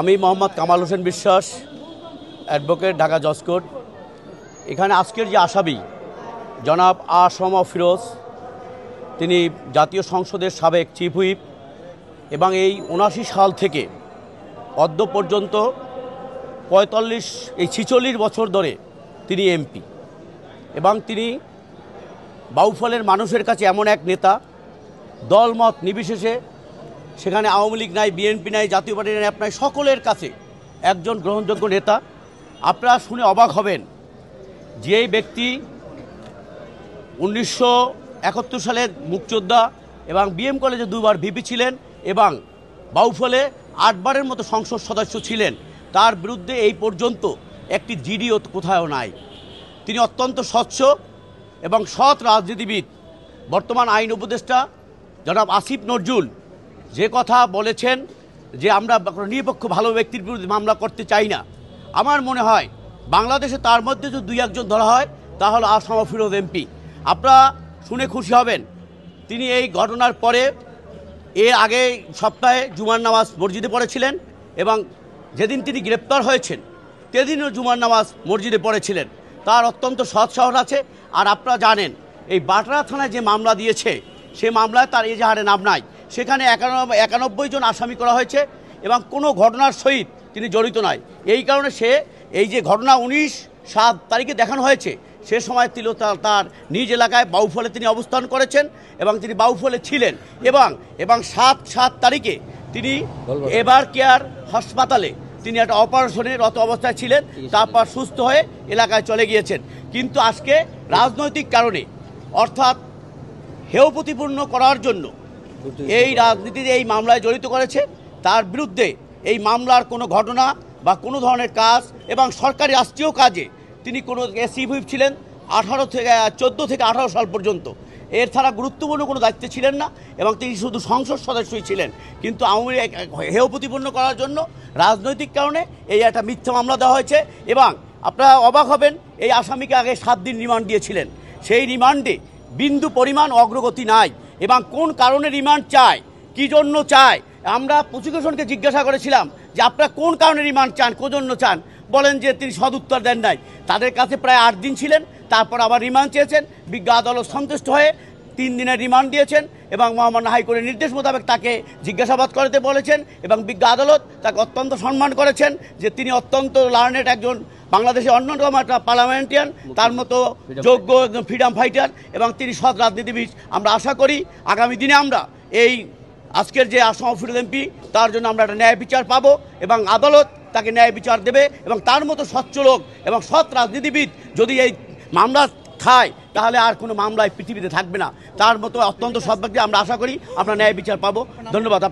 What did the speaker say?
আমি মোহাম্মদ কামাল হোসেন বিশ্বাস advocate Dhaka judge court এখানে আজকের যে আসামি জনাব আসম ফিরোজ তিনি জাতীয় সংসদের সাবেক চিফ হুইপ এবং এই উনাশি সাল থেকে অদ্য পর্যন্ত পঁয়তাল্লিশ এই ছিচল্লিশ বছর ধরে তিনি এমপি এবং তিনি বাউফলের মানুষের কাছে এমন এক নেতা দলমত নির্বিশেষে সেখানে আওয়ামী লীগ নাই বিএনপি নাই জাতীয় পার্টি নাই আপনার সকলের কাছে একজন গ্রহণযোগ্য নেতা আপনারা শুনে অবাক হবেন যে ব্যক্তি উনিশশো একাত্তর সালের মুক্তিযোদ্ধা এবং বিএম কলেজে দুবার ভিপি ছিলেন এবং বাউফলে আটবারের মতো সংসদ সদস্য ছিলেন তার বিরুদ্ধে এই পর্যন্ত একটি জিডিও কোথাও নাই তিনি অত্যন্ত স্বচ্ছ এবং সৎ রাজনীতিবিদ বর্তমান আইন উপদেষ্টা জনাব আসিফ নজরুল যে কথা বলেছেন যে আমরা নিরপেক্ষ ভালো ব্যক্তির বিরুদ্ধে মামলা করতে চাই না আমার মনে হয় বাংলাদেশে তার মধ্যে যদি দুই একজন ধরা হয় তাহলে আসাম ফিরোজ এমপি আপনারা শুনে খুশি হবেন তিনি এই ঘটনার পরে এর আগে সপ্তাহে জুমার নামাজ মসজিদে পড়েছিলেন এবং যেদিন তিনি গ্রেপ্তার হয়েছেন সেদিনও জুমার নামাজ মসজিদে পড়েছিলেন তার অত্যন্ত সৎ শহর আছে আর আপনারা জানেন এই বাটরা থানায় যে মামলা দিয়েছে সে মামলায় তার এজাহারে নাম নাই সেখানে একানব্বই জন আসামি করা হয়েছে এবং কোনো ঘটনার সহিত তিনি জড়িত নয় এই কারণে সে এই যে ঘটনা উনিশ সাত তারিখে দেখানো হয়েছে সে সময় তিনি তার নিজ এলাকায় বাউফলে তিনি অবস্থান করেছেন এবং তিনি বাউফলে ছিলেন এবং এবং সাত সাত তারিখে তিনি এবার কেয়ার হাসপাতালে তিনি একটা অপারেশনে রত অবস্থায় ছিলেন তারপর সুস্থ হয়ে এলাকায় চলে গিয়েছেন কিন্তু আজকে রাজনৈতিক কারণে অর্থাৎ হেয়প্রতিপূর্ণ করার জন্য এই রাজনীতিতে এই মামলায় জড়িত করেছে তার বিরুদ্ধে এই মামলার কোনো ঘটনা বা কোনো ধরনের কাজ এবং সরকারি রাষ্ট্রীয় কাজে তিনি কোনো এসি হুইপ ছিলেন আঠারো থেকে চোদ্দ থেকে আঠারো সাল পর্যন্ত এর ছাড়া গুরুত্বপূর্ণ কোনো দায়িত্বে ছিলেন না এবং তিনি শুধু সংসদ সদস্যই ছিলেন কিন্তু আওয়ামী লীগ হেয় প্রতিপন্ন করার জন্য রাজনৈতিক কারণে এই একটা মিথ্যা মামলা দেওয়া হয়েছে এবং আপনারা অবাক হবেন এই আসামিকে আগে সাত দিন রিমান্ড দিয়েছিলেন সেই রিমান্ডে বিন্দু পরিমাণ অগ্রগতি নাই এবং কোন কারণে রিমান্ড চায় কী জন্য চায় আমরা প্রসিকিউশনকে জিজ্ঞাসা করেছিলাম যে আপনারা কোন কারণে রিমান্ড চান কোজন্য চান বলেন যে তিনি সদুত্তর দেন নাই তাদের কাছে প্রায় আট দিন ছিলেন তারপর আবার রিমান্ড চেয়েছেন বিজ্ঞা আদালত সন্তুষ্ট হয়ে তিন দিনের রিমান্ড দিয়েছেন এবং মহামান্য হাইকোর্টের নির্দেশ মোতাবেক তাকে জিজ্ঞাসাবাদ করতে বলেছেন এবং বিজ্ঞা আদালত তাকে অত্যন্ত সম্মান করেছেন যে তিনি অত্যন্ত লার্নেড একজন বাংলাদেশে অন্যতম একটা পার্লামেন্টিয়ান তার মতো যোগ্য ফ্রিডম ফাইটার এবং তিনি সৎ রাজনীতিবিদ আমরা আশা করি আগামী দিনে আমরা এই আজকের যে আসাম ফিরোজ এমপি তার জন্য আমরা একটা ন্যায় বিচার পাবো এবং আদালত তাকে ন্যায় বিচার দেবে এবং তার মতো স্বচ্ছ লোক এবং সৎ রাজনীতিবিদ যদি এই মামলা খায় তাহলে আর কোনো মামলায় পৃথিবীতে থাকবে না তার মতো অত্যন্ত সদ্ভাগ্যে আমরা আশা করি আমরা ন্যায় বিচার পাবো ধন্যবাদ